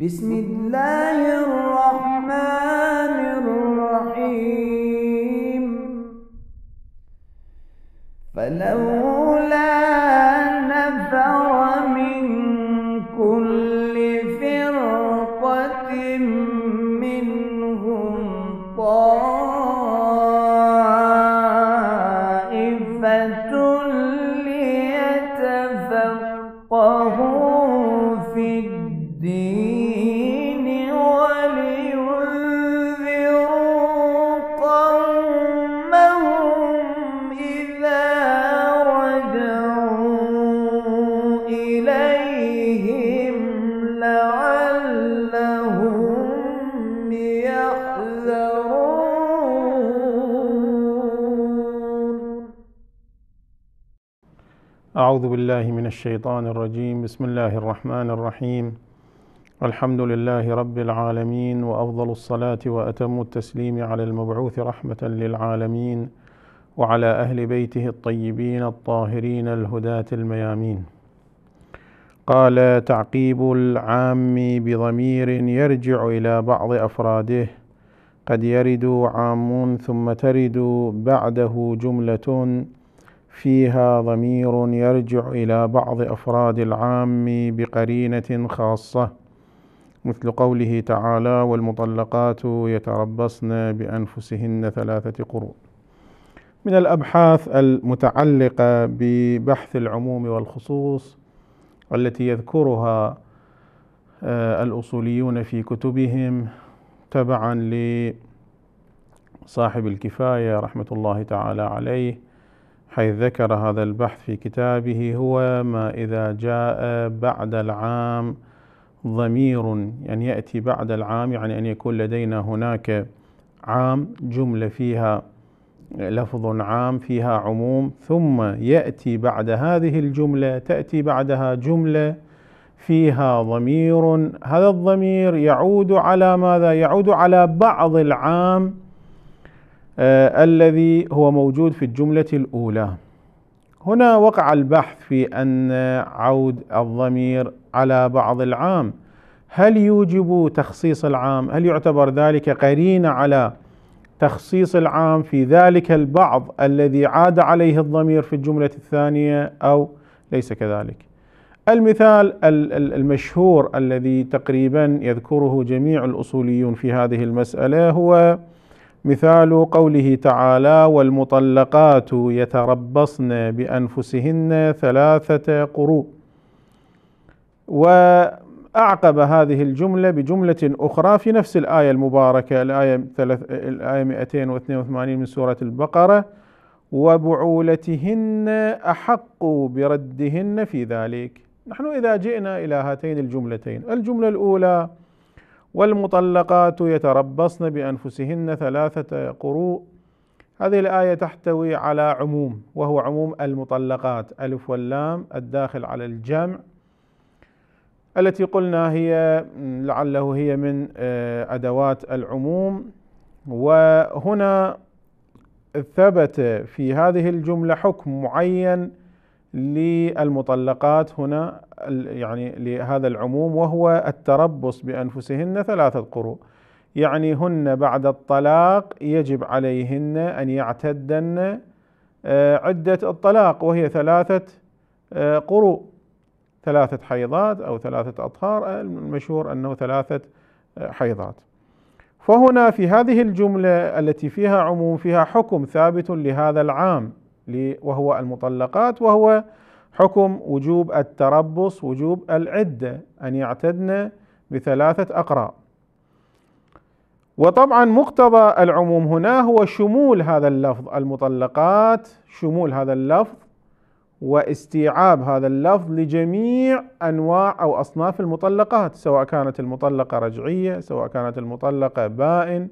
بسم الله الرحمن الرحيم فلو بالله من الشيطان الرجيم بسم الله الرحمن الرحيم الحمد لله رب العالمين وافضل الصلاه واتم التسليم على المبعوث رحمه للعالمين وعلى اهل بيته الطيبين الطاهرين الهداه الميامين قال تعقيب العام بضمير يرجع الى بعض افراده قد يرد عام ثم ترد بعده جمله فيها ضمير يرجع الى بعض افراد العام بقرينه خاصه مثل قوله تعالى والمطلقات يتربصن بانفسهن ثلاثه قرون من الابحاث المتعلقه ببحث العموم والخصوص التي يذكرها آه، الاصوليون في كتبهم تبعا لصاحب الكفايه رحمه الله تعالى عليه حيث ذكر هذا البحث في كتابه هو ما إذا جاء بعد العام ضمير يعني يأتي بعد العام يعني أن يكون لدينا هناك عام جملة فيها لفظ عام فيها عموم ثم يأتي بعد هذه الجملة تأتي بعدها جملة فيها ضمير هذا الضمير يعود على ماذا؟ يعود على بعض العام آه، الذي هو موجود في الجملة الأولى هنا وقع البحث في أن عود الضمير على بعض العام هل يوجب تخصيص العام هل يعتبر ذلك قرين على تخصيص العام في ذلك البعض الذي عاد عليه الضمير في الجملة الثانية أو ليس كذلك المثال المشهور الذي تقريبا يذكره جميع الأصوليون في هذه المسألة هو مثال قوله تعالى والمطلقات يتربصن بانفسهن ثلاثه قروء واعقب هذه الجمله بجمله اخرى في نفس الايه المباركه الايه الايه 282 من سوره البقره وبعولتهن احق بردهن في ذلك نحن اذا جئنا الى هاتين الجملتين الجمله الاولى والمطلقات يتربصن بانفسهن ثلاثه قروء هذه الايه تحتوي على عموم وهو عموم المطلقات الف واللام الداخل على الجمع التي قلنا هي لعله هي من آه، ادوات العموم وهنا ثبت في هذه الجمله حكم معين للمطلقات هنا يعني لهذا العموم وهو التربص بأنفسهن ثلاثة قروء يعني هن بعد الطلاق يجب عليهن أن يعتدن آه، عدة الطلاق وهي ثلاثة آه، قروء ثلاثة حيضات أو ثلاثة أطهار المشهور أنه ثلاثة آه، حيضات فهنا في هذه الجملة التي فيها عموم فيها حكم ثابت لهذا العام وهو المطلقات وهو حكم وجوب التربص وجوب العدة أن يعتدن بثلاثة أقراء وطبعا مقتضى العموم هنا هو شمول هذا اللفظ المطلقات شمول هذا اللفظ واستيعاب هذا اللفظ لجميع انواع او اصناف المطلقات سواء كانت المطلقه رجعيه سواء كانت المطلقه بائن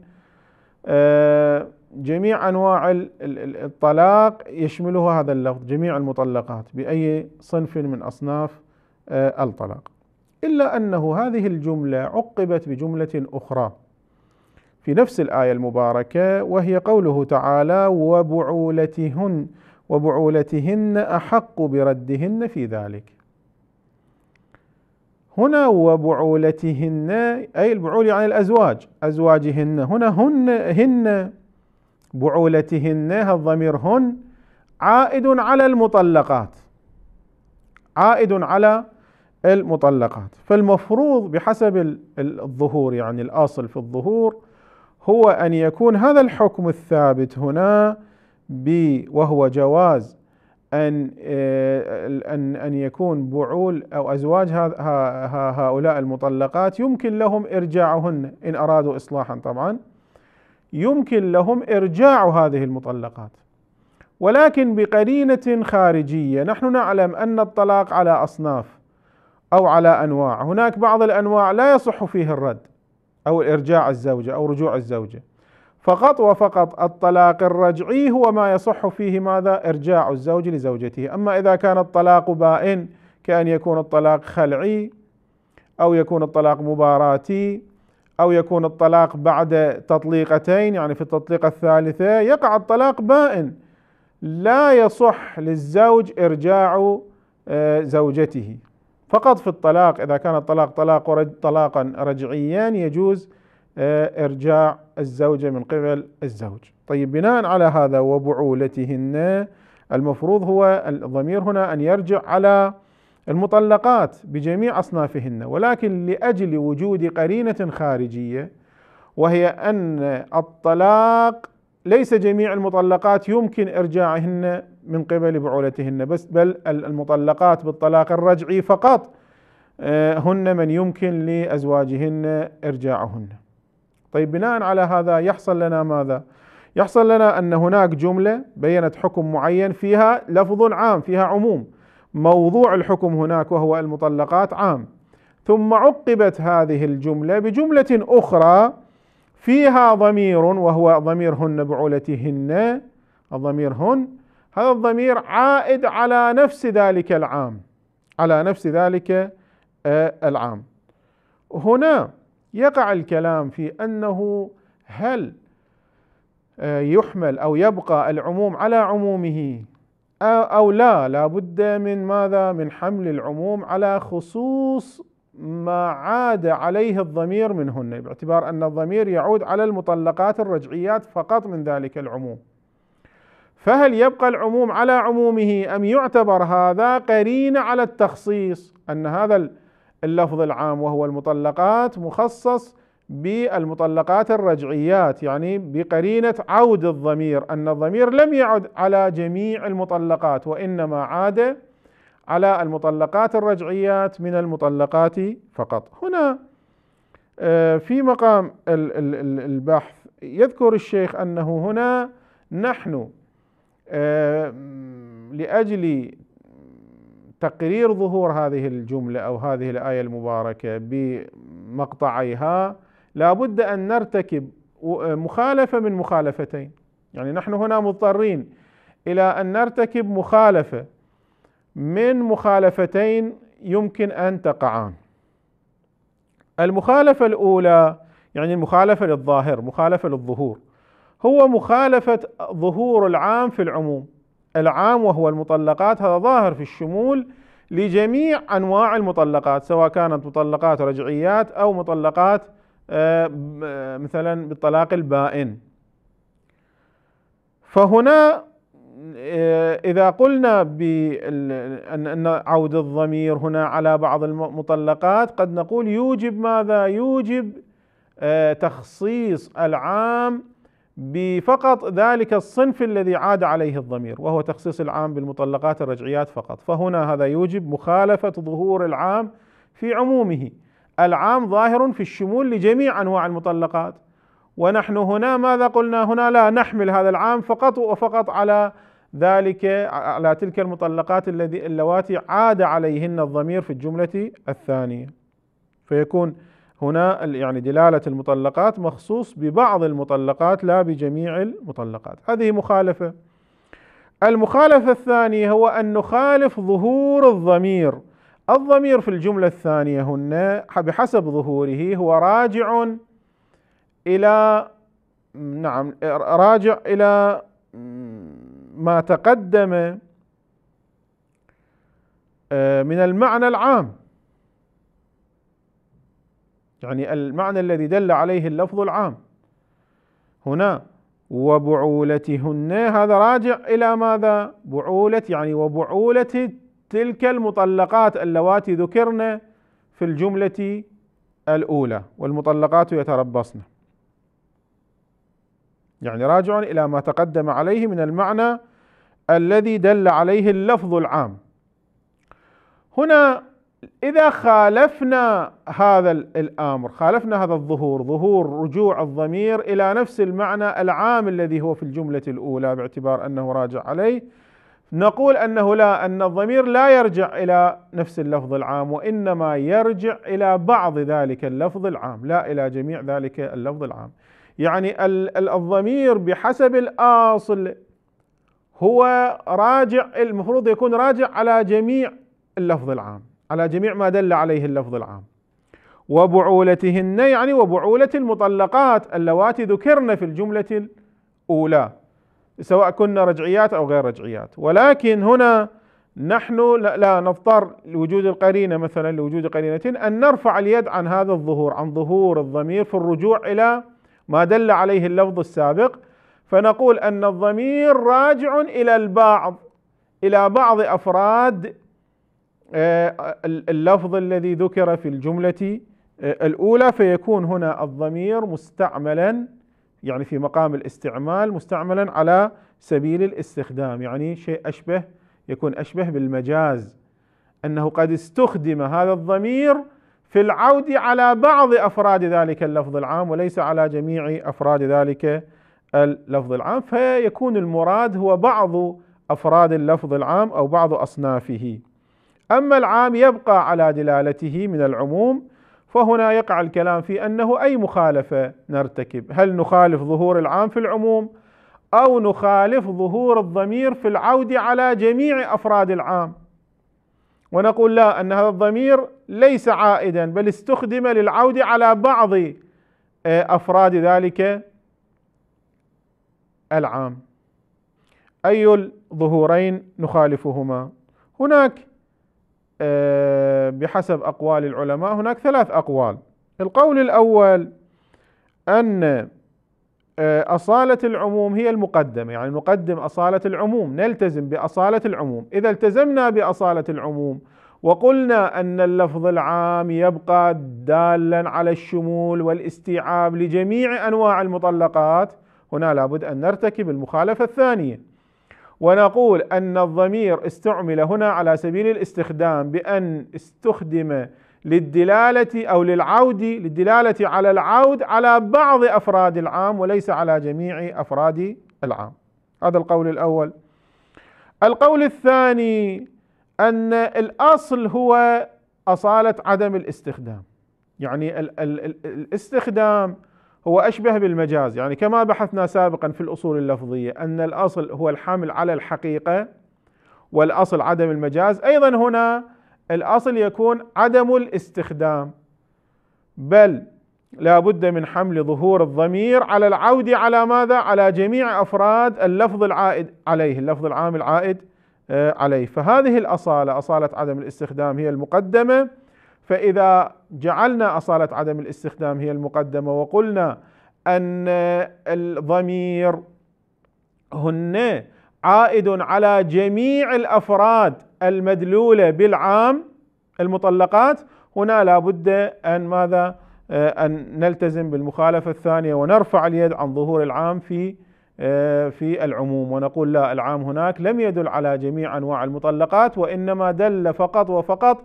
آه جميع انواع الطلاق يشمله هذا اللفظ جميع المطلقات باي صنف من اصناف آه، الطلاق الا انه هذه الجمله عقبت بجمله اخرى في نفس الايه المباركه وهي قوله تعالى وبعولتهن وبعولتهن احق بردهن في ذلك هنا وبعولتهن أي البعول يعني الأزواج أزواجهن هنا هن هن بعولتهن الضمير هن عائد على المطلقات عائد على المطلقات فالمفروض بحسب الظهور يعني الأصل في الظهور هو أن يكون هذا الحكم الثابت هنا ب وهو جواز أن آه، أن أن يكون بعول أو أزواج هؤلاء المطلقات يمكن لهم إرجاعهن إن أرادوا إصلاحا طبعا يمكن لهم ارجاع هذه المطلقات ولكن بقرينه خارجيه نحن نعلم ان الطلاق على اصناف او على انواع هناك بعض الانواع لا يصح فيه الرد او ارجاع الزوجه او رجوع الزوجه فقط وفقط الطلاق الرجعي هو ما يصح فيه ماذا ارجاع الزوج لزوجته اما اذا كان الطلاق بائن كان يكون الطلاق خلعي او يكون الطلاق مباراتي أو يكون الطلاق بعد تطليقتين يعني في التطليقة الثالثة يقع الطلاق بائن لا يصح للزوج إرجاع آه، زوجته فقط في الطلاق إذا كان الطلاق طلاق طلاقا رجعيا يجوز آه، إرجاع الزوجة من قبل الزوج طيب بناء على هذا وبعولتهن المفروض هو الضمير هنا أن يرجع على المطلقات بجميع اصنافهن ولكن لاجل وجود قرينه خارجيه وهي ان الطلاق ليس جميع المطلقات يمكن ارجاعهن من قبل بعولتهن بس بل المطلقات بالطلاق الرجعي فقط آه، هن من يمكن لازواجهن ارجاعهن. طيب بناء على هذا يحصل لنا ماذا؟ يحصل لنا ان هناك جمله بينت حكم معين فيها لفظ عام فيها عموم موضوع الحكم هناك وهو المطلقات عام ثم عقبت هذه الجمله بجمله اخرى فيها ضمير وهو ضميرهن بعولتهن ضميرهن هذا الضمير عائد على نفس ذلك العام على نفس ذلك آه، العام هنا يقع الكلام في انه هل آه، يحمل او يبقى العموم على عمومه أو لا لابد من ماذا من حمل العموم على خصوص ما عاد عليه الضمير منهن باعتبار أن الضمير يعود على المطلقات الرجعيات فقط من ذلك العموم فهل يبقى العموم على عمومه أم يعتبر هذا قرين على التخصيص أن هذا اللفظ العام وهو المطلقات مخصص بالمطلقات الرجعيات يعني بقرينة عود الضمير أن الضمير لم يعد على جميع المطلقات وإنما عاد على المطلقات الرجعيات من المطلقات فقط هنا آه، في مقام البحث يذكر الشيخ أنه هنا نحن آه، لأجل تقرير ظهور هذه الجملة أو هذه الآية المباركة بمقطعيها لابد أن نرتكب آه، مخالفة من مخالفتين يعني نحن هنا مضطرين إلى أن نرتكب مخالفة من مخالفتين يمكن أن تقعان المخالفة الأولى يعني المخالفة للظاهر مخالفة للظهور هو مخالفة ظهور العام في العموم العام وهو المطلقات هذا ظاهر في الشمول لجميع أنواع المطلقات سواء كانت مطلقات رجعيات أو مطلقات آه، مثلا بالطلاق البائن فهنا آه، إذا قلنا بأن عود الضمير هنا على بعض المطلقات قد نقول يوجب ماذا؟ يوجب آه، تخصيص العام بفقط ذلك الصنف الذي عاد عليه الضمير وهو تخصيص العام بالمطلقات الرجعيات فقط فهنا هذا يوجب مخالفة ظهور العام في عمومه العام ظاهر في الشمول لجميع انواع المطلقات ونحن هنا ماذا قلنا هنا لا نحمل هذا العام فقط وفقط على ذلك على تلك المطلقات الذي اللواتي عاد عليهن الضمير في الجملة الثانية فيكون هنا يعني دلالة المطلقات مخصوص ببعض المطلقات لا بجميع المطلقات هذه مخالفة المخالفة الثانية هو أن نخالف ظهور الضمير الضمير في الجملة الثانية هن بحسب ظهوره هو راجع إلى نعم راجع إلى ما تقدم آه، من المعنى العام يعني المعنى الذي دل عليه اللفظ العام هنا وبعولتهن هذا راجع إلى ماذا بعولة يعني وبعولة تلك المطلقات اللواتي ذكرن في الجملة الأولى والمطلقات يتربصن يعني راجع إلى ما تقدم عليه من المعنى الذي دل عليه اللفظ العام هنا إذا خالفنا هذا الأمر خالفنا هذا الظهور ظهور رجوع الضمير إلى نفس المعنى العام الذي هو في الجملة الأولى باعتبار أنه راجع عليه نقول أنه لا أن الضمير لا يرجع إلى نفس اللفظ العام وإنما يرجع إلى بعض ذلك اللفظ العام لا إلى جميع ذلك اللفظ العام يعني الضمير بحسب الأصل هو راجع المفروض يكون راجع على جميع اللفظ العام على جميع ما دل عليه اللفظ العام وبعولتهن يعني وبعولة المطلقات اللواتي ذكرن في الجملة الأولى سواء كنا رجعيات او غير رجعيات ولكن هنا نحن لا نضطر لوجود القرينه مثلا لوجود قرينه ان نرفع اليد عن هذا الظهور عن ظهور الضمير في الرجوع الى ما دل عليه اللفظ السابق فنقول ان الضمير راجع الى البعض الى بعض افراد آه، اللفظ الذي ذكر في الجمله آه، الاولى فيكون هنا الضمير مستعملا يعني في مقام الاستعمال مستعملا على سبيل الاستخدام يعني شيء أشبه يكون أشبه بالمجاز أنه قد استخدم هذا الضمير في العود على بعض أفراد ذلك اللفظ العام وليس على جميع أفراد ذلك اللفظ العام فيكون المراد هو بعض أفراد اللفظ العام أو بعض أصنافه أما العام يبقى على دلالته من العموم فهنا يقع الكلام في انه اي مخالفه نرتكب، هل نخالف ظهور العام في العموم او نخالف ظهور الضمير في العود على جميع افراد العام؟ ونقول لا ان هذا الضمير ليس عائدا بل استخدم للعود على بعض آه، افراد ذلك العام. اي الظهورين نخالفهما؟ هناك آه بحسب أقوال العلماء هناك ثلاث أقوال القول الأول أن آه، أصالة العموم هي المقدمة يعني نقدم أصالة العموم نلتزم بأصالة العموم إذا التزمنا بأصالة العموم وقلنا أن اللفظ العام يبقى دالا على الشمول والاستيعاب لجميع أنواع المطلقات هنا لابد أن نرتكب المخالفة الثانية ونقول أن الضمير استعمل هنا على سبيل الاستخدام بأن استخدم للدلالة أو للعود للدلالة على العود على بعض أفراد العام وليس على جميع أفراد العام هذا القول الأول القول الثاني أن الأصل هو أصالة عدم الاستخدام يعني ال ال ال الاستخدام هو أشبه بالمجاز يعني كما بحثنا سابقا في الأصول اللفظية أن الأصل هو الحمل على الحقيقة والأصل عدم المجاز أيضا هنا الأصل يكون عدم الاستخدام بل لا بد من حمل ظهور الضمير على العودة على ماذا على جميع أفراد اللفظ العائد عليه اللفظ العام العائد آه، عليه فهذه الأصالة أصالة عدم الاستخدام هي المقدمة فإذا جعلنا أصالة عدم الاستخدام هي المقدمة وقلنا أن الضمير هن عائد على جميع الأفراد المدلولة بالعام المطلقات هنا لابد أن ماذا آه، أن نلتزم بالمخالفة الثانية ونرفع اليد عن ظهور العام في آه، في العموم ونقول لا العام هناك لم يدل على جميع أنواع المطلقات وإنما دل فقط وفقط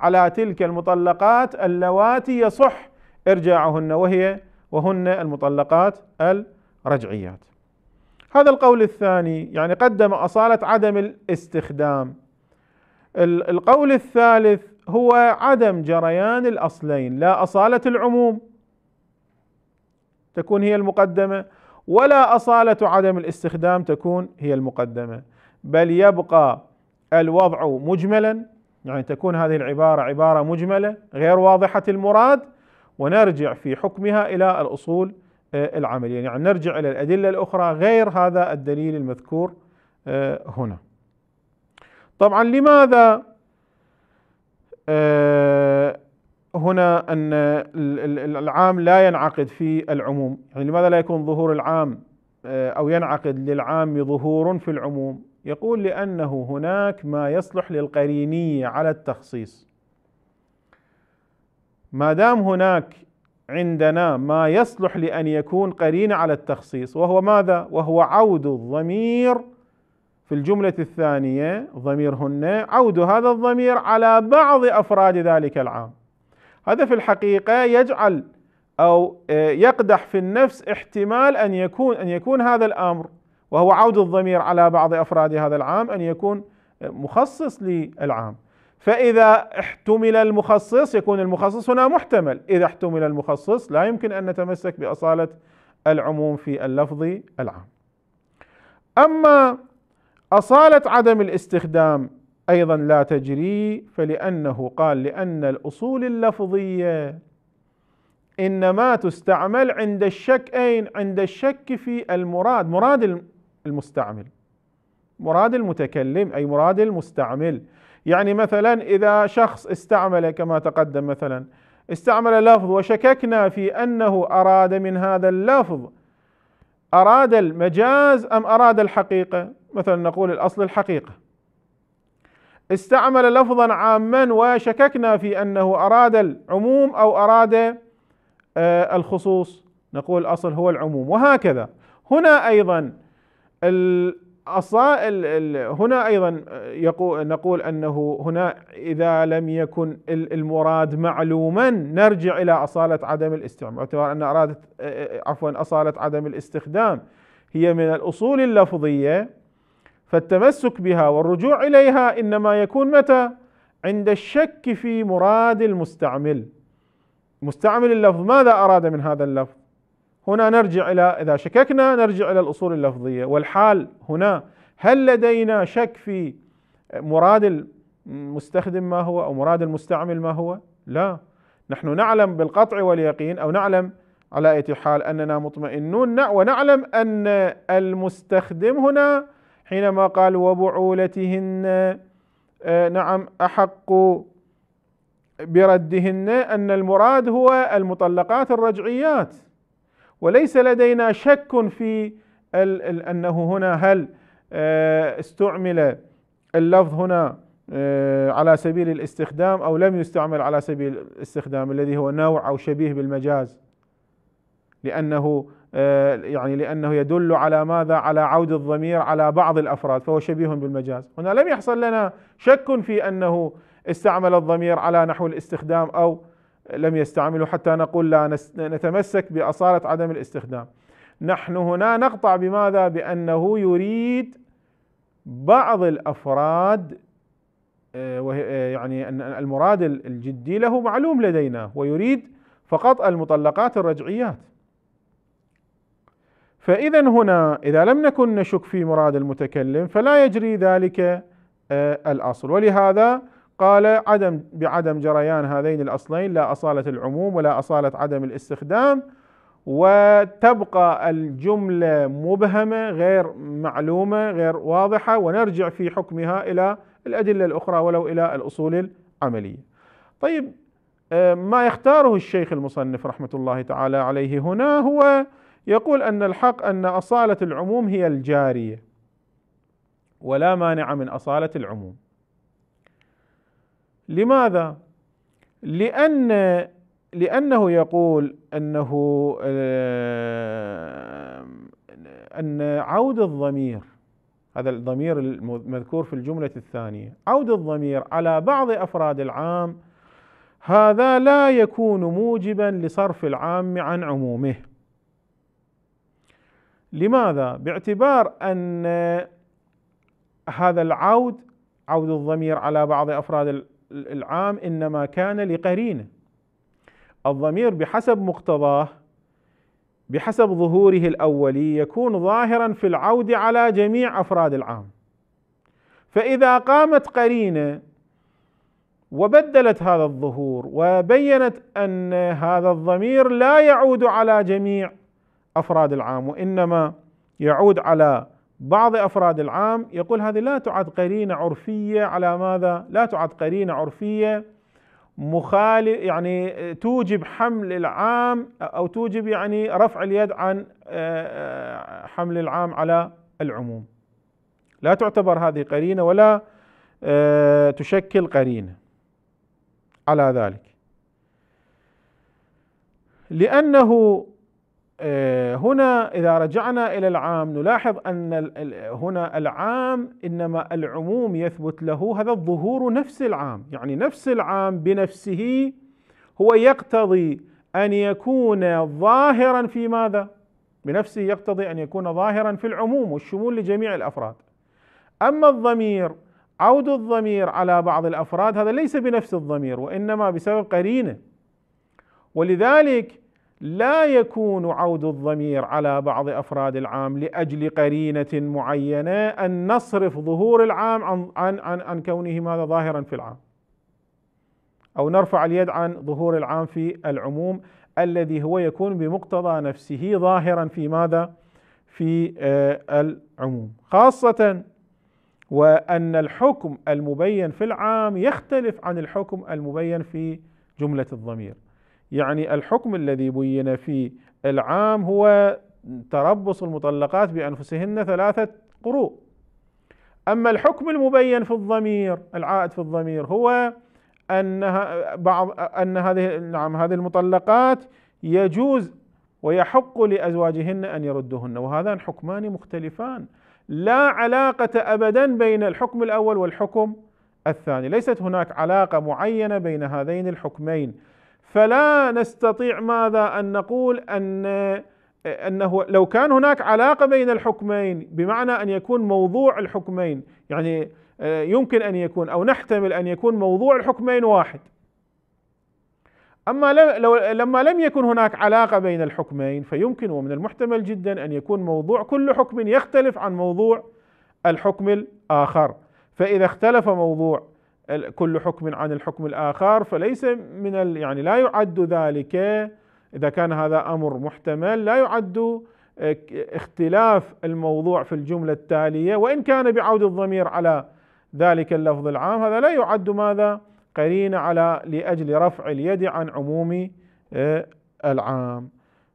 على تلك المطلقات اللواتي يصح ارجاعهن وهي وهن المطلقات الرجعيات. هذا القول الثاني يعني قدم اصاله عدم الاستخدام. القول الثالث هو عدم جريان الاصلين لا اصاله العموم تكون هي المقدمه ولا اصاله عدم الاستخدام تكون هي المقدمه بل يبقى الوضع مجملا يعني تكون هذه العبارة عبارة مجملة غير واضحة المراد ونرجع في حكمها إلى الأصول آه، العملية يعني نرجع إلى الأدلة الأخرى غير هذا الدليل المذكور آه، هنا طبعا لماذا آه، هنا أن العام لا ينعقد في العموم يعني لماذا لا يكون ظهور العام أو ينعقد للعام ظهور في العموم يقول لأنه هناك ما يصلح للقرينية على التخصيص ما دام هناك عندنا ما يصلح لأن يكون قرينة على التخصيص وهو ماذا؟ وهو عود الضمير في الجملة الثانية ضميرهن عود هذا الضمير على بعض أفراد ذلك العام هذا في الحقيقة يجعل أو آه، يقدح في النفس احتمال أن يكون أن يكون هذا الأمر وهو عود الضمير على بعض أفراد هذا العام أن يكون مخصص للعام فإذا احتمل المخصص يكون المخصص هنا محتمل إذا احتمل المخصص لا يمكن أن نتمسك بأصالة العموم في اللفظ العام أما أصالة عدم الاستخدام أيضا لا تجري فلأنه قال لأن الأصول اللفظية إنما تستعمل عند الشك أين عند الشك في المراد مراد المستعمل مراد المتكلم أي مراد المستعمل يعني مثلا إذا شخص استعمل كما تقدم مثلا استعمل لفظ وشككنا في أنه أراد من هذا اللفظ أراد المجاز أم أراد الحقيقة مثلا نقول الأصل الحقيقة استعمل لفظا عاما وشككنا في أنه أراد العموم أو أراد آه، الخصوص نقول الأصل هو العموم وهكذا هنا أيضا الأصائل هنا أيضا نقول أنه هنا إذا لم يكن المراد معلوما نرجع إلى أصالة عدم الاستعمال باعتبار أن أرادت عفوا أصالة عدم الاستخدام هي من الأصول اللفظية فالتمسك بها والرجوع إليها إنما يكون متى عند الشك في مراد المستعمل مستعمل اللفظ ماذا أراد من هذا اللفظ هنا نرجع إلى إذا شككنا نرجع إلى الأصول اللفظية والحال هنا هل لدينا شك في مراد المستخدم ما هو أو مراد المستعمل ما هو لا نحن نعلم بالقطع واليقين أو نعلم على أي حال أننا مطمئنون ونعلم أن المستخدم هنا حينما قال وبعولتهن آه، نعم أحق بردهن أن المراد هو المطلقات الرجعيات وليس لدينا شك في انه هنا هل آه، استعمل اللفظ هنا آه، على سبيل الاستخدام او لم يستعمل على سبيل الاستخدام الذي هو نوع او شبيه بالمجاز لانه آه، يعني لانه يدل على ماذا؟ على عود الضمير على بعض الافراد فهو شبيه بالمجاز، هنا لم يحصل لنا شك في انه استعمل الضمير على نحو الاستخدام او لم يستعملوا حتى نقول لا نتمسك بأصالة عدم الاستخدام نحن هنا نقطع بماذا بأنه يريد بعض الأفراد آه، آه، يعني المراد الجدي له معلوم لدينا ويريد فقط المطلقات الرجعيات فإذا هنا إذا لم نكن نشك في مراد المتكلم فلا يجري ذلك آه، الأصل ولهذا قال عدم بعدم جريان هذين الاصلين لا اصاله العموم ولا اصاله عدم الاستخدام وتبقى الجمله مبهمه غير معلومه غير واضحه ونرجع في حكمها الى الادله الاخرى ولو الى الاصول العمليه. طيب آه، ما يختاره الشيخ المصنف رحمه الله تعالى عليه هنا هو يقول ان الحق ان اصاله العموم هي الجاريه ولا مانع من اصاله العموم. لماذا؟ لأن لأنه يقول أنه آه، أن عود الضمير هذا الضمير المذكور في الجملة الثانية عود الضمير على بعض أفراد العام هذا لا يكون موجبا لصرف العام عن عمومه لماذا؟ باعتبار أن هذا العود عود الضمير على بعض أفراد العام إنما كان لقرينه الضمير بحسب مقتضاه بحسب ظهوره الأولي يكون ظاهرا في العود على جميع أفراد العام فإذا قامت قرينة وبدلت هذا الظهور وبينت أن هذا الضمير لا يعود على جميع أفراد العام وإنما يعود على بعض افراد العام يقول هذه لا تعد قرينه عرفيه على ماذا؟ لا تعد قرينه عرفيه مخالف يعني توجب حمل العام او توجب يعني رفع اليد عن آه، آه، حمل العام على العموم. لا تعتبر هذه قرينه ولا آه، تشكل قرينه على ذلك. لانه آه، هنا إذا رجعنا إلى العام نلاحظ أن هنا العام إنما العموم يثبت له هذا الظهور نفس العام يعني نفس العام بنفسه هو يقتضي أن يكون ظاهرا في ماذا؟ بنفسه يقتضي أن يكون ظاهرا في العموم والشمول لجميع الأفراد أما الضمير عود الضمير على بعض الأفراد هذا ليس بنفس الضمير وإنما بسبب قرينة ولذلك لا يكون عود الضمير على بعض افراد العام لاجل قرينه معينه ان نصرف ظهور العام عن عن عن, عن كونه ماذا ظاهرا في العام. او نرفع اليد عن ظهور العام في العموم الذي هو يكون بمقتضى نفسه ظاهرا في ماذا؟ في آه، العموم، خاصة وأن الحكم المبين في العام يختلف عن الحكم المبين في جملة الضمير. يعني الحكم الذي بين في العام هو تربص المطلقات بأنفسهن ثلاثة قروء أما الحكم المبين في الضمير العائد في الضمير هو أنها بعض أن هذه نعم هذه المطلقات يجوز ويحق لأزواجهن أن يردهن وهذان حكمان مختلفان لا علاقة أبدا بين الحكم الأول والحكم الثاني ليست هناك علاقة معينة بين هذين الحكمين فلا نستطيع ماذا ان نقول ان انه لو كان هناك علاقه بين الحكمين بمعنى ان يكون موضوع الحكمين يعني آه، يمكن ان يكون او نحتمل ان يكون موضوع الحكمين واحد. اما لو لما لم يكن هناك علاقه بين الحكمين فيمكن ومن المحتمل جدا ان يكون موضوع كل حكم يختلف عن موضوع الحكم الاخر، فاذا اختلف موضوع كل حكم عن الحكم الآخر فليس من يعني لا يعد ذلك إذا كان هذا أمر محتمل لا يعد آه، اختلاف الموضوع في الجملة التالية وإن كان بعود الضمير على ذلك اللفظ العام هذا لا يعد ماذا قرين على لأجل رفع اليد عن عموم آه، العام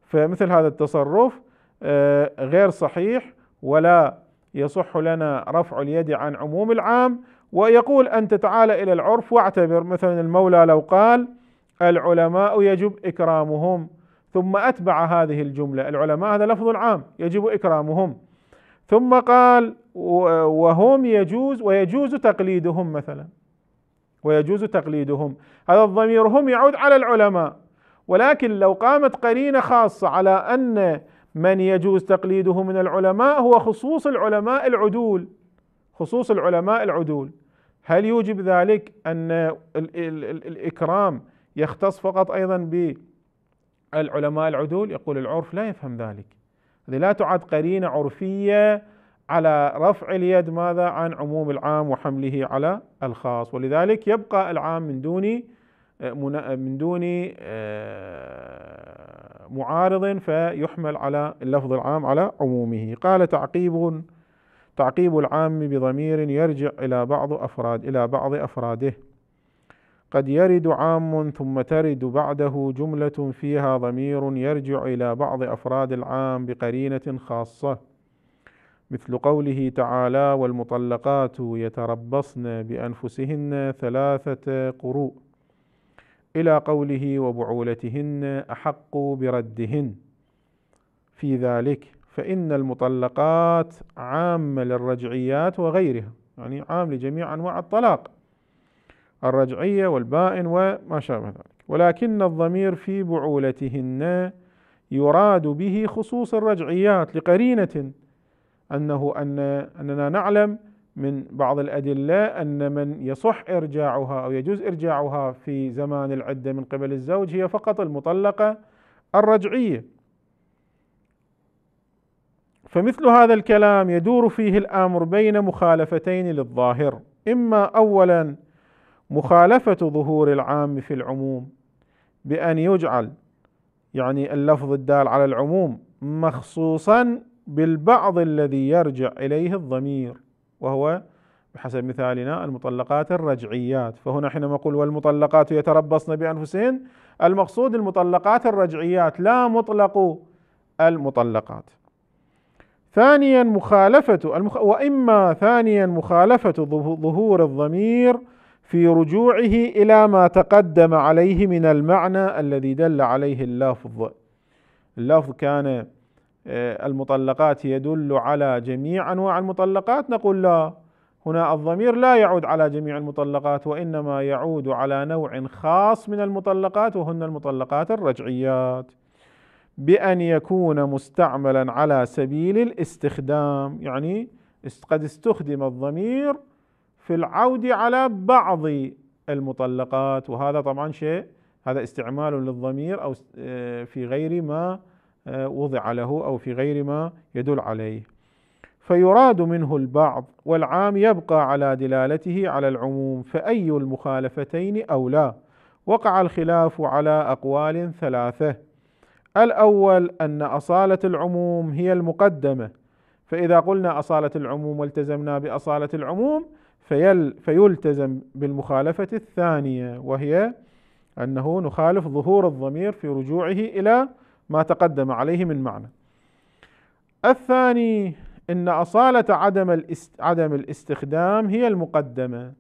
فمثل هذا التصرف آه، غير صحيح ولا يصح لنا رفع اليد عن عموم العام ويقول أنت تعال إلى العرف واعتبر مثلا المولى لو قال العلماء يجب إكرامهم ثم أتبع هذه الجملة العلماء هذا لفظ عام يجب إكرامهم ثم قال وهم يجوز ويجوز تقليدهم مثلا ويجوز تقليدهم هذا الضمير هم يعود على العلماء ولكن لو قامت قرينة خاصة على أن من يجوز تقليده من العلماء هو خصوص العلماء العدول خصوص العلماء العدول هل يوجب ذلك أن الإكرام يختص فقط أيضا بالعلماء العدول يقول العرف لا يفهم ذلك هذه لا تعد قرينة عرفية على رفع اليد ماذا عن عموم العام وحمله على الخاص ولذلك يبقى العام من دون من دون آه، معارض فيحمل على اللفظ العام على عمومه قال تعقيب تعقيب العام بضمير يرجع إلى بعض أفراد إلى بعض أفراده قد يرد عام ثم ترد بعده جملة فيها ضمير يرجع إلى بعض أفراد العام بقرينة خاصة مثل قوله تعالى والمطلقات يتربصن بأنفسهن ثلاثة قروء إلى قوله وبعولتهن أحق بردهن في ذلك فإن المطلقات عامة للرجعيات وغيرها يعني عام لجميع أنواع الطلاق الرجعية والبائن وما شابه ذلك ولكن الضمير في بعولتهن يراد به خصوص الرجعيات لقرينة أنه أن أننا نعلم من بعض الأدلة أن من يصح إرجاعها أو يجوز إرجاعها في زمان العدة من قبل الزوج هي فقط المطلقة الرجعية فمثل هذا الكلام يدور فيه الامر بين مخالفتين للظاهر اما اولا مخالفه ظهور العام في العموم بان يجعل يعني اللفظ الدال على العموم مخصوصا بالبعض الذي يرجع اليه الضمير وهو بحسب مثالنا المطلقات الرجعيات فهنا حينما نقول والمطلقات يتربصن بانفسهن المقصود المطلقات الرجعيات لا مطلق المطلقات ثانيا مخالفة المخ... وإما ثانيا مخالفة ظهور الضمير في رجوعه إلى ما تقدم عليه من المعنى الذي دل عليه اللفظ اللفظ كان آه، المطلقات يدل على جميع أنواع المطلقات نقول لا هنا الضمير لا يعود على جميع المطلقات وإنما يعود على نوع خاص من المطلقات وهن المطلقات الرجعيات بأن يكون مستعملا على سبيل الاستخدام يعني قد استخدم الضمير في العود على بعض المطلقات وهذا طبعا شيء هذا استعمال للضمير أو آه، في غير ما آه، وضع له أو في غير ما يدل عليه فيراد منه البعض والعام يبقى على دلالته على العموم فأي المخالفتين أولى وقع الخلاف على أقوال ثلاثة الأول أن أصالة العموم هي المقدمة فإذا قلنا أصالة العموم والتزمنا بأصالة العموم فيل فيلتزم بالمخالفة الثانية وهي أنه نخالف ظهور الضمير في رجوعه إلى ما تقدم عليه من معنى الثاني ان اصاله عدم الاست... عدم الاستخدام هي المقدمه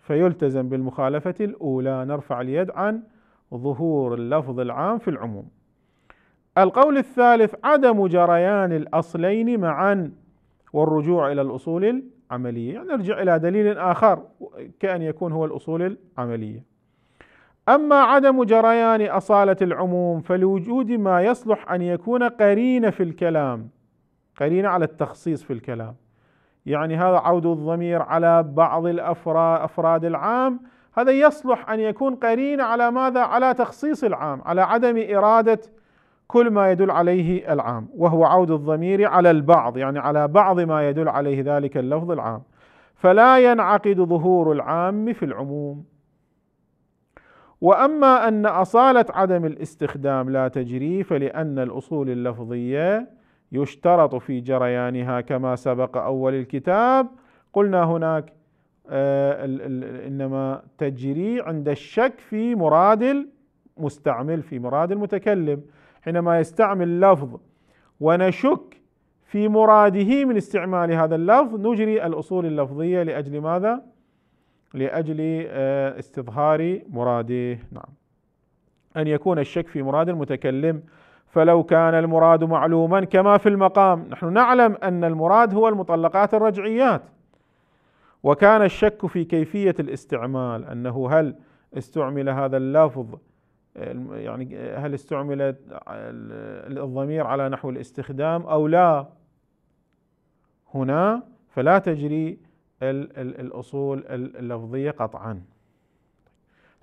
فيلتزم بالمخالفه الاولى نرفع اليد عن ظهور اللفظ العام في العموم القول الثالث عدم جريان الأصلين معا والرجوع إلى الأصول العملية يعني نرجع إلى دليل آخر كأن يكون هو الأصول العملية أما عدم جريان أصالة العموم فلوجود ما يصلح أن يكون قرينة في الكلام قرينة على التخصيص في الكلام يعني هذا عود الضمير على بعض الأفراد أفراد العام هذا يصلح أن يكون قرين على ماذا؟ على تخصيص العام على عدم إرادة كل ما يدل عليه العام وهو عود الضمير على البعض يعني على بعض ما يدل عليه ذلك اللفظ العام فلا ينعقد ظهور العام في العموم واما ان اصاله عدم الاستخدام لا تجري فلان الاصول اللفظيه يشترط في جريانها كما سبق اول الكتاب قلنا هناك آه، انما تجري عند الشك في مراد المستعمل في مراد المتكلم حينما يستعمل اللفظ ونشك في مراده من استعمال هذا اللفظ نجري الاصول اللفظيه لاجل ماذا؟ لاجل آه، استظهار مراده، نعم. ان يكون الشك في مراد المتكلم فلو كان المراد معلوما كما في المقام، نحن نعلم ان المراد هو المطلقات الرجعيات. وكان الشك في كيفيه الاستعمال انه هل استعمل هذا اللفظ يعني هل استعملت الضمير على نحو الاستخدام أو لا هنا فلا تجري الأصول اللفظية قطعا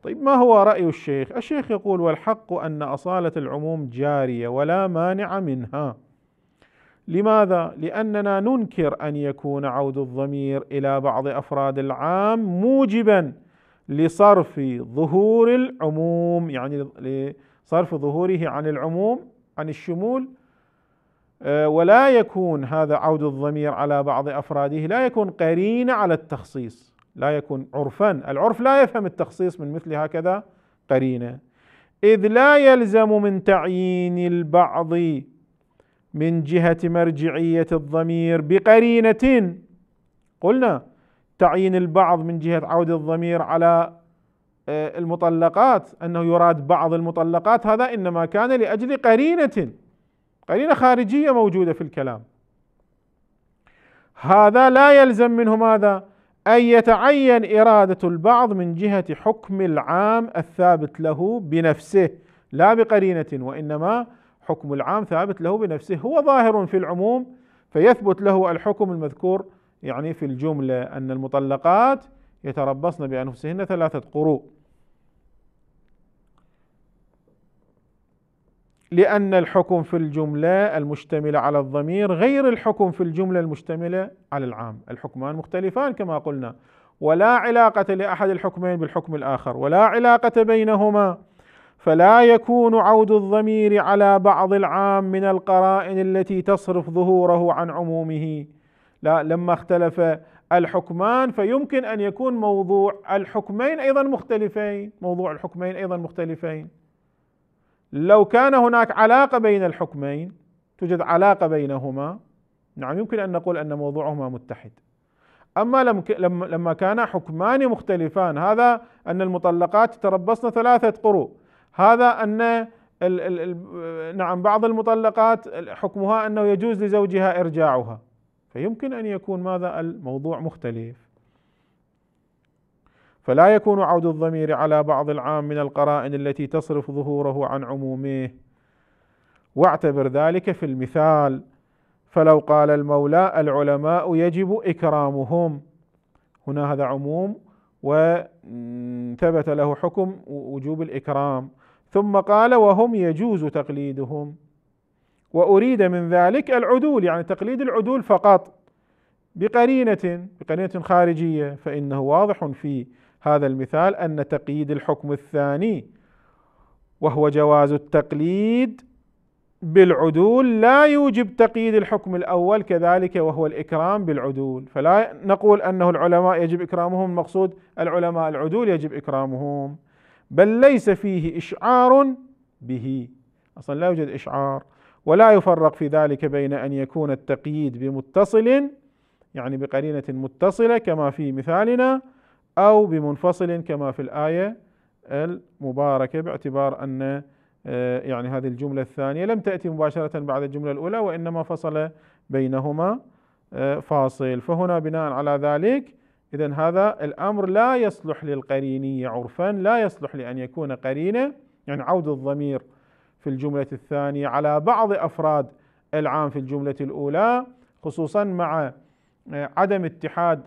طيب ما هو رأي الشيخ؟ الشيخ يقول والحق أن أصالة العموم جارية ولا مانع منها لماذا؟ لأننا ننكر أن يكون عود الضمير إلى بعض أفراد العام موجبا لصرف ظهور العموم يعني لصرف ظهوره عن العموم عن الشمول آه، ولا يكون هذا عود الضمير على بعض افراده لا يكون قرين على التخصيص لا يكون عرفا العرف لا يفهم التخصيص من مثل هكذا قرينه اذ لا يلزم من تعيين البعض من جهه مرجعيه الضمير بقرينه قلنا تعيين البعض من جهة عود الضمير على آه، المطلقات أنه يراد بعض المطلقات هذا إنما كان لأجل قرينة قرينة خارجية موجودة في الكلام هذا لا يلزم منه ماذا أن يتعين إرادة البعض من جهة حكم العام الثابت له بنفسه لا بقرينة وإنما حكم العام ثابت له بنفسه هو ظاهر في العموم فيثبت له الحكم المذكور يعني في الجملة أن المطلقات يتربصن بأنفسهن ثلاثة قروء لأن الحكم في الجملة المشتملة على الضمير غير الحكم في الجملة المشتملة على العام الحكمان مختلفان كما قلنا ولا علاقة لأحد الحكمين بالحكم الآخر ولا علاقة بينهما فلا يكون عود الضمير على بعض العام من القرائن التي تصرف ظهوره عن عمومه لا لما اختلف الحكمان فيمكن ان يكون موضوع الحكمين ايضا مختلفين موضوع الحكمين ايضا مختلفين لو كان هناك علاقه بين الحكمين توجد علاقه بينهما نعم يمكن ان نقول ان موضوعهما متحد اما لما كان حكمان مختلفان هذا ان المطلقات تربصن ثلاثه قروء هذا ان ال ال نعم بعض المطلقات حكمها انه يجوز لزوجها ارجاعها فيمكن ان يكون ماذا الموضوع مختلف فلا يكون عود الضمير على بعض العام من القرائن التي تصرف ظهوره عن عمومه واعتبر ذلك في المثال فلو قال المولى العلماء يجب اكرامهم هنا هذا عموم وثبت له حكم وجوب الاكرام ثم قال وهم يجوز تقليدهم وأريد من ذلك العدول يعني تقليد العدول فقط بقرينة بقرينة خارجية فإنه واضح في هذا المثال أن تقييد الحكم الثاني وهو جواز التقليد بالعدول لا يوجب تقييد الحكم الأول كذلك وهو الإكرام بالعدول فلا نقول أنه العلماء يجب إكرامهم المقصود العلماء العدول يجب إكرامهم بل ليس فيه إشعار به أصلا لا يوجد إشعار ولا يفرق في ذلك بين ان يكون التقييد بمتصل يعني بقرينه متصله كما في مثالنا او بمنفصل كما في الايه المباركه باعتبار ان آه، يعني هذه الجمله الثانيه لم تاتي مباشره بعد الجمله الاولى وانما فصل بينهما آه، فاصل فهنا بناء على ذلك اذا هذا الامر لا يصلح للقرينيه عرفا لا يصلح لان يكون قرينه يعني عود الضمير في الجملة الثانية على بعض أفراد العام في الجملة الأولى خصوصا مع آه، عدم اتحاد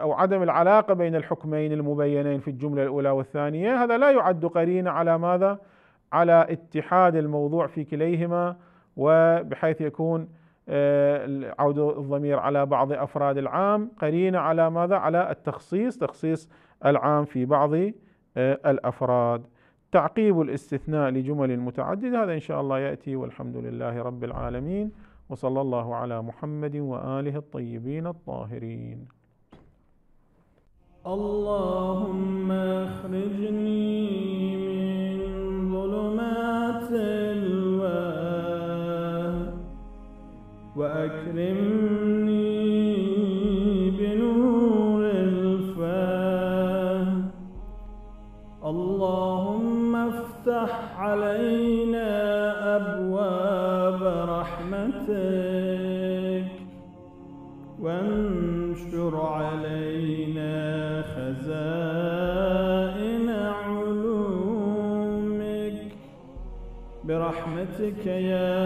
أو عدم العلاقة بين الحكمين المبينين في الجملة الأولى والثانية هذا لا يعد قرينة على ماذا؟ على اتحاد الموضوع في كليهما وبحيث يكون آه، عود الضمير على بعض أفراد العام قرينة على ماذا؟ على التخصيص تخصيص العام في بعض آه، الأفراد تعقيب الاستثناء لجمل متعددة هذا إن شاء الله يأتي والحمد لله رب العالمين وصلى الله على محمد وآله الطيبين الطاهرين اللهم اخرجني من ظلمات الوهم وأكرمني Yeah.